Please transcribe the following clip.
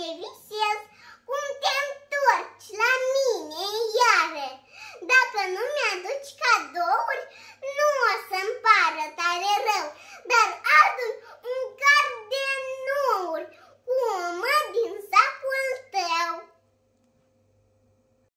heavy sales